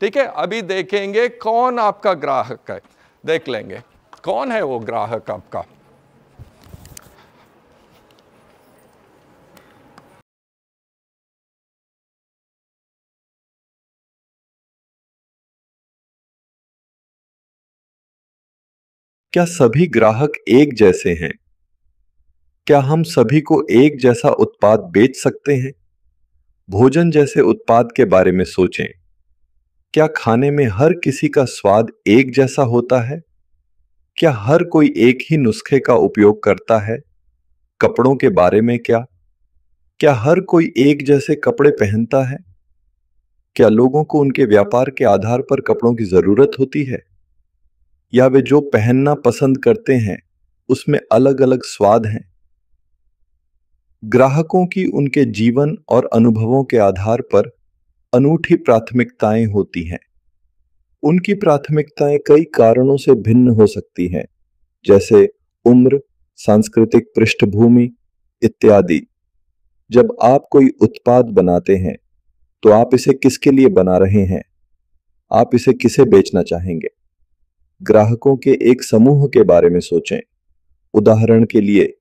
ठीक है अभी देखेंगे कौन आपका ग्राहक है देख लेंगे कौन है वो ग्राहक आपका क्या सभी ग्राहक एक जैसे हैं क्या हम सभी को एक जैसा उत्पाद बेच सकते हैं भोजन जैसे उत्पाद के बारे में सोचें क्या खाने में हर किसी का स्वाद एक जैसा होता है क्या हर कोई एक ही नुस्खे का उपयोग करता है कपड़ों के बारे में क्या क्या हर कोई एक जैसे कपड़े पहनता है क्या लोगों को उनके व्यापार के आधार पर कपड़ों की जरूरत होती है या वे जो पहनना पसंद करते हैं उसमें अलग अलग स्वाद हैं ग्राहकों की उनके जीवन और अनुभवों के आधार पर अनूठी प्राथमिकताएं होती हैं उनकी प्राथमिकताएं कई कारणों से भिन्न हो सकती हैं जैसे उम्र सांस्कृतिक पृष्ठभूमि इत्यादि जब आप कोई उत्पाद बनाते हैं तो आप इसे किसके लिए बना रहे हैं आप इसे किसे बेचना चाहेंगे ग्राहकों के एक समूह के बारे में सोचें उदाहरण के लिए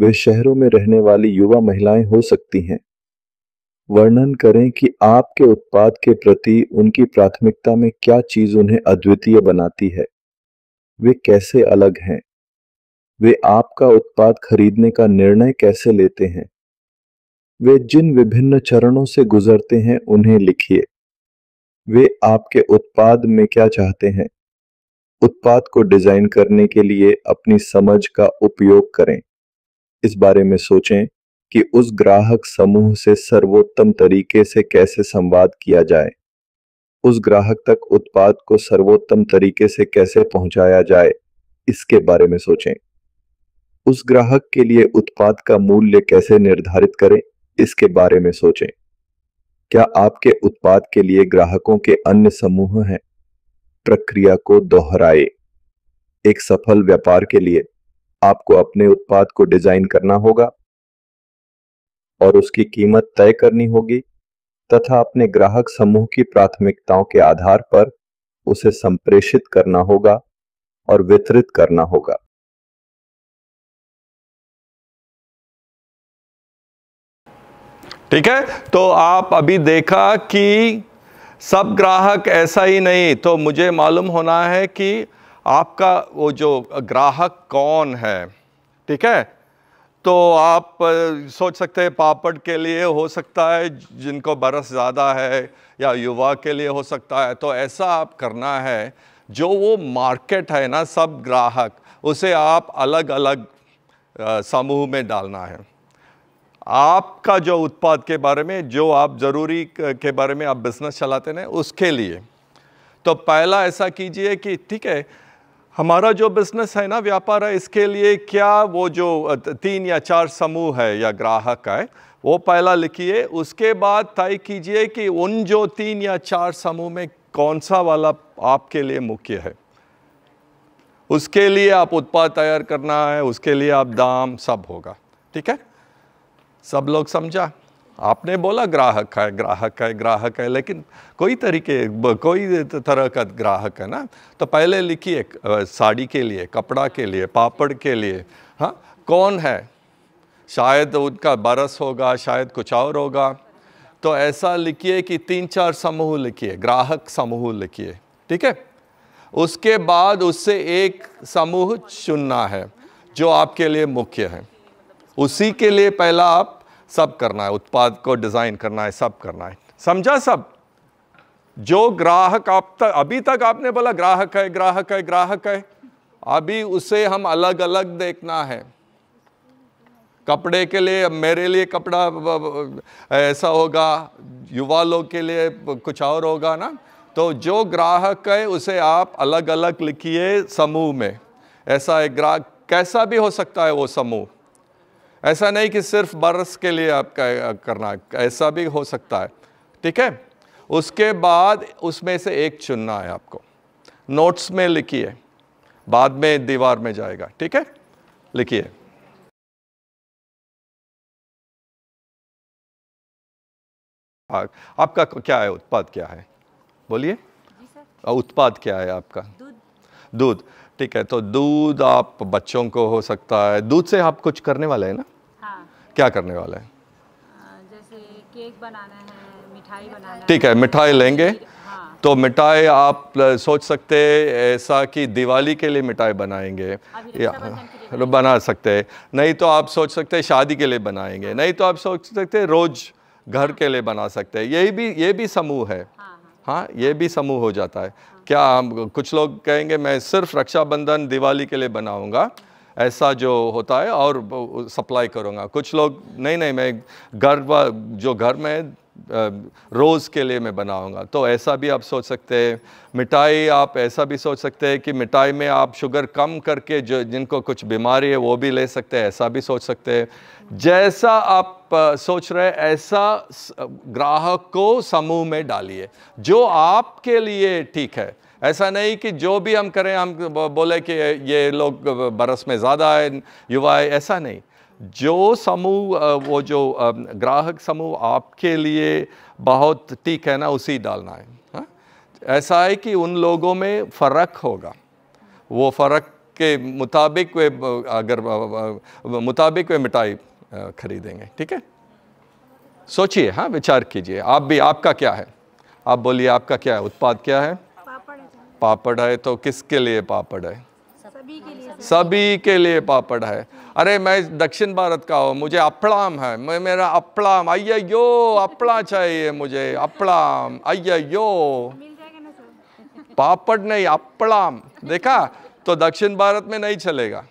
वे शहरों में रहने वाली युवा महिलाएं हो सकती हैं वर्णन करें कि आपके उत्पाद के प्रति उनकी प्राथमिकता में क्या चीज उन्हें अद्वितीय बनाती है वे कैसे अलग हैं वे आपका उत्पाद खरीदने का निर्णय कैसे लेते हैं वे जिन विभिन्न चरणों से गुजरते हैं उन्हें लिखिए वे आपके उत्पाद में क्या चाहते हैं उत्पाद को डिजाइन करने के लिए अपनी समझ का उपयोग करें इस बारे में सोचें कि उस ग्राहक समूह से सर्वोत्तम तरीके से कैसे संवाद किया जाए उस ग्राहक तक उत्पाद को सर्वोत्तम तरीके से कैसे पहुंचाया जाए इसके बारे में सोचें उस ग्राहक के लिए उत्पाद का मूल्य कैसे निर्धारित करें इसके बारे में सोचें क्या आपके उत्पाद के लिए ग्राहकों के अन्य समूह हैं प्रक्रिया को दोहराए एक सफल व्यापार के लिए आपको अपने उत्पाद को डिजाइन करना होगा और उसकी कीमत तय करनी होगी तथा अपने ग्राहक समूह की प्राथमिकताओं के आधार पर उसे संप्रेषित करना होगा और वितरित करना होगा ठीक है तो आप अभी देखा कि सब ग्राहक ऐसा ही नहीं तो मुझे मालूम होना है कि आपका वो जो ग्राहक कौन है ठीक है तो आप सोच सकते हैं पापड़ के लिए हो सकता है जिनको बरस ज़्यादा है या युवा के लिए हो सकता है तो ऐसा आप करना है जो वो मार्केट है ना सब ग्राहक उसे आप अलग अलग समूह में डालना है आपका जो उत्पाद के बारे में जो आप ज़रूरी के बारे में आप बिज़नेस चलाते हैं उसके लिए तो पहला ऐसा कीजिए कि ठीक है हमारा जो बिजनेस है ना व्यापार है इसके लिए क्या वो जो तीन या चार समूह है या ग्राहक है वो पहला लिखिए उसके बाद तय कीजिए कि उन जो तीन या चार समूह में कौन सा वाला आपके लिए मुख्य है उसके लिए आप उत्पाद तैयार करना है उसके लिए आप दाम सब होगा ठीक है सब लोग समझा आपने बोला ग्राहक है ग्राहक है ग्राहक है लेकिन कोई तरीके कोई तरह का ग्राहक है ना तो पहले लिखिए साड़ी के लिए कपड़ा के लिए पापड़ के लिए हाँ कौन है शायद उनका बरस होगा शायद कुछ और होगा तो ऐसा लिखिए कि तीन चार समूह लिखिए ग्राहक समूह लिखिए ठीक है उसके बाद उससे एक समूह चुनना है जो आपके लिए मुख्य है उसी के लिए पहला आप सब करना है उत्पाद को डिज़ाइन करना है सब करना है समझा सब जो ग्राहक आप तक अभी तक आपने बोला ग्राहक है ग्राहक है ग्राहक है अभी उसे हम अलग अलग देखना है कपड़े के लिए मेरे लिए कपड़ा ऐसा होगा युवा लोग के लिए कुछ और होगा ना तो जो ग्राहक है उसे आप अलग अलग लिखिए समूह में ऐसा एक ग्राहक कैसा भी हो सकता है वो समूह ऐसा नहीं कि सिर्फ बरस के लिए आपका करना ऐसा भी हो सकता है ठीक है उसके बाद उसमें से एक चुनना है आपको नोट्स में लिखिए बाद में दीवार में जाएगा ठीक है लिखिए आपका क्या है उत्पाद क्या है बोलिए उत्पाद क्या है आपका दूध ठीक है तो दूध आप बच्चों को हो सकता है दूध से आप कुछ करने वाले हैं ना क्या करने वाले हैं केक बनाना है मिठाई बनाना ठीक है मिठाई लेंगे हाँ। तो मिठाई आप सोच सकते ऐसा कि दिवाली के लिए मिठाई बनाएंगे या हाँ, बना सकते हैं नहीं तो आप सोच सकते शादी के लिए बनाएंगे हाँ। नहीं तो आप सोच सकते रोज़ घर के लिए बना सकते हैं यही भी ये भी समूह है हाँ ये भी समूह हो जाता है क्या हम कुछ लोग कहेंगे मैं सिर्फ रक्षाबंधन दिवाली के लिए बनाऊँगा ऐसा जो होता है और सप्लाई करूँगा कुछ लोग नहीं नहीं मैं घर जो घर में रोज़ के लिए मैं बनाऊंगा तो ऐसा भी आप सोच सकते हैं मिठाई आप ऐसा भी सोच सकते हैं कि मिठाई में आप शुगर कम करके जो जिनको कुछ बीमारी है वो भी ले सकते हैं ऐसा भी सोच सकते हैं जैसा आप सोच रहे हैं ऐसा ग्राहक को समूह में डालिए जो आपके लिए ठीक है ऐसा नहीं कि जो भी हम करें हम बोले कि ये लोग बरस में ज़्यादा है युवा है ऐसा नहीं जो समूह वो जो ग्राहक समूह आपके लिए बहुत ठीक है ना उसी डालना है हा? ऐसा है कि उन लोगों में फ़र्क होगा वो फ़र्क के मुताबिक वे अगर मुताबिक वे मिठाई खरीदेंगे ठीक है सोचिए हाँ विचार कीजिए आप भी आपका क्या है आप बोलिए आपका क्या है उत्पाद क्या है पापड़ है तो किसके लिए पापड़ है सभी के लिए पापड़ है अरे मैं दक्षिण भारत का हूँ मुझे अपड़ाम है मैं मेरा अपड़ाम अय्या यो अपड़ा चाहिए मुझे अपड़ाम अयो यो पापड़ नहीं अपड़ाम देखा तो दक्षिण भारत में नहीं चलेगा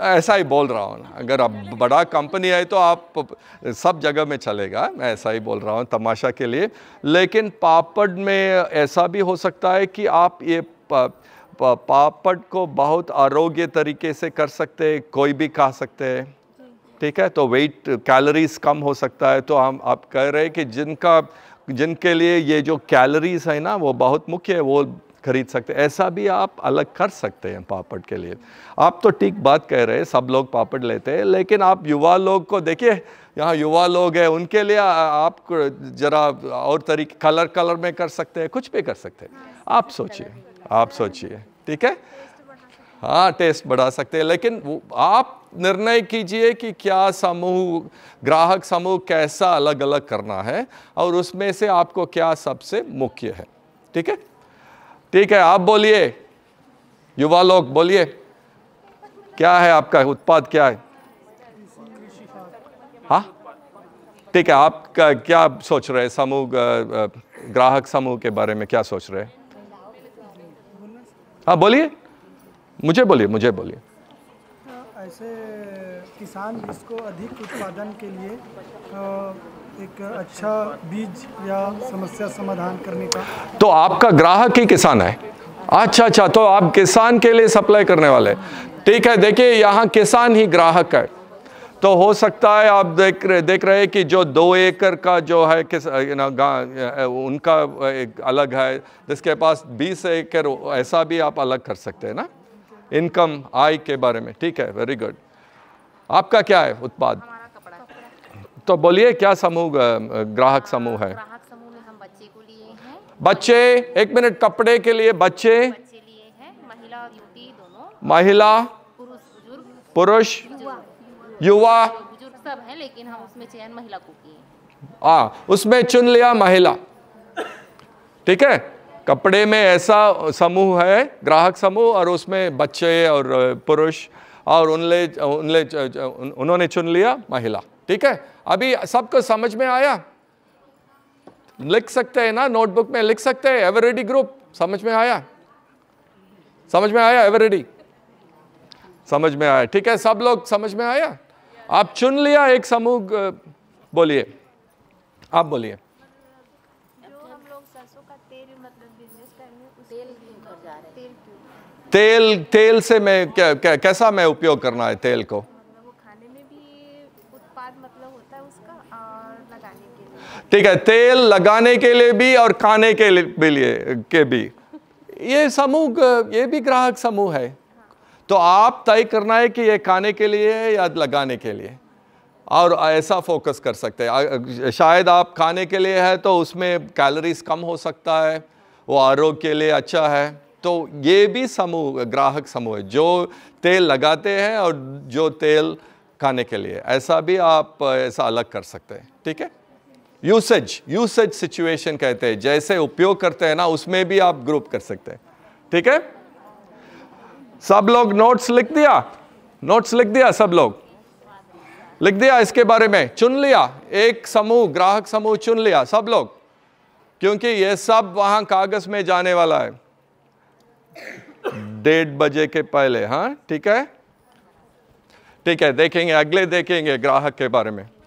ऐसा ही बोल रहा हूँ अगर आप बड़ा कंपनी है तो आप सब जगह में चलेगा मैं ऐसा ही बोल रहा हूँ तमाशा के लिए लेकिन पापड़ में ऐसा भी हो सकता है कि आप ये पापड़ को बहुत आरोग्य तरीके से कर सकते हैं कोई भी खा सकते हैं ठीक है तो वेट कैलोरीज कम हो सकता है तो हम आप कह रहे हैं कि जिनका जिनके लिए ये जो कैलोरीज है ना वो बहुत मुख्य है वो खरीद सकते ऐसा भी आप अलग कर सकते हैं पापड़ के लिए आप तो ठीक बात कह रहे हैं सब लोग पापड़ लेते हैं लेकिन आप युवा लोग को देखिए यहाँ युवा लोग हैं उनके लिए आप जरा और तरीके कलर कलर में कर सकते हैं कुछ भी कर सकते हैं हाँ, आप सोचिए आप सोचिए ठीक है तो हाँ टेस्ट बढ़ा सकते हैं लेकिन आप निर्णय कीजिए कि क्या समूह ग्राहक समूह कैसा अलग अलग करना है और उसमें से आपको क्या सबसे मुख्य है ठीक है ठीक है आप बोलिए युवा लोग बोलिए क्या है आपका उत्पाद क्या है हा ठीक है आप क्या सोच रहे हैं समूह ग्राहक समूह के बारे में क्या सोच रहे हैं हाँ बोलिए मुझे बोलिए मुझे बोलिए ऐसे किसान इसको अधिक उत्पादन के लिए एक अच्छा बीज या समस्या समाधान करने का तो आपका ग्राहक ही किसान है अच्छा अच्छा तो आप किसान के लिए सप्लाई करने वाले ठीक है देखिए यहाँ किसान ही ग्राहक है तो हो सकता है आप देख रहे देख रहे कि जो दो एकड़ का जो है किस ना उनका एक अलग है जिसके पास बीस एकड़ ऐसा भी आप अलग कर सकते हैं ना इनकम आय के बारे में ठीक है वेरी गुड आपका क्या है उत्पाद तो बोलिए क्या समूह ग्राहक हाँ, समूह है ग्राहक समूह में हम बच्चे को लिए हैं बच्चे एक मिनट कपड़े के लिए बच्चे बच्चे लिए हैं महिला और युवती दोनों महिला पुरुष युवा बुजुर्ग सब लेकिन हम उसमें चयन महिला को किए हाँ उसमें चुन लिया महिला ठीक है कपड़े में ऐसा समूह है ग्राहक समूह और उसमें बच्चे और पुरुष और उनले उनले उन्होंने चुन लिया महिला ठीक है अभी सबको समझ में आया लिख सकते हैं ना नोटबुक में लिख सकते हैं एवर रेडी ग्रुप समझ में आया समझ में आया एवर रेडी समझ में आया ठीक है सब लोग समझ में आया आप चुन लिया एक समूह बोलिए आप बोलिए तेल तेल से मैं क्या, क्या कैसा मैं उपयोग करना है तेल को ठीक है तेल लगाने के लिए भी और खाने के लिए के भी ये समूह ये भी ग्राहक समूह है तो आप तय करना है कि ये खाने के लिए है या लगाने के लिए और ऐसा फोकस कर सकते हैं शायद आप खाने के लिए है तो उसमें कैलोरीज कम हो सकता है वो आरोग्य के लिए अच्छा है तो ये भी समूह ग्राहक समूह है जो तेल लगाते हैं और जो तेल खाने के लिए ऐसा भी आप ऐसा अलग कर सकते हैं ठीक है यूसेज यूसेज सिचुएशन कहते हैं जैसे उपयोग करते हैं ना उसमें भी आप ग्रुप कर सकते हैं ठीक है सब लोग नोट्स लिख दिया नोट्स लिख दिया सब लोग लिख दिया इसके बारे में चुन लिया एक समूह ग्राहक समूह चुन लिया सब लोग क्योंकि ये सब वहां कागज में जाने वाला है डेढ़ बजे के पहले हाँ ठीक है ठीक है देखेंगे अगले देखेंगे ग्राहक के बारे में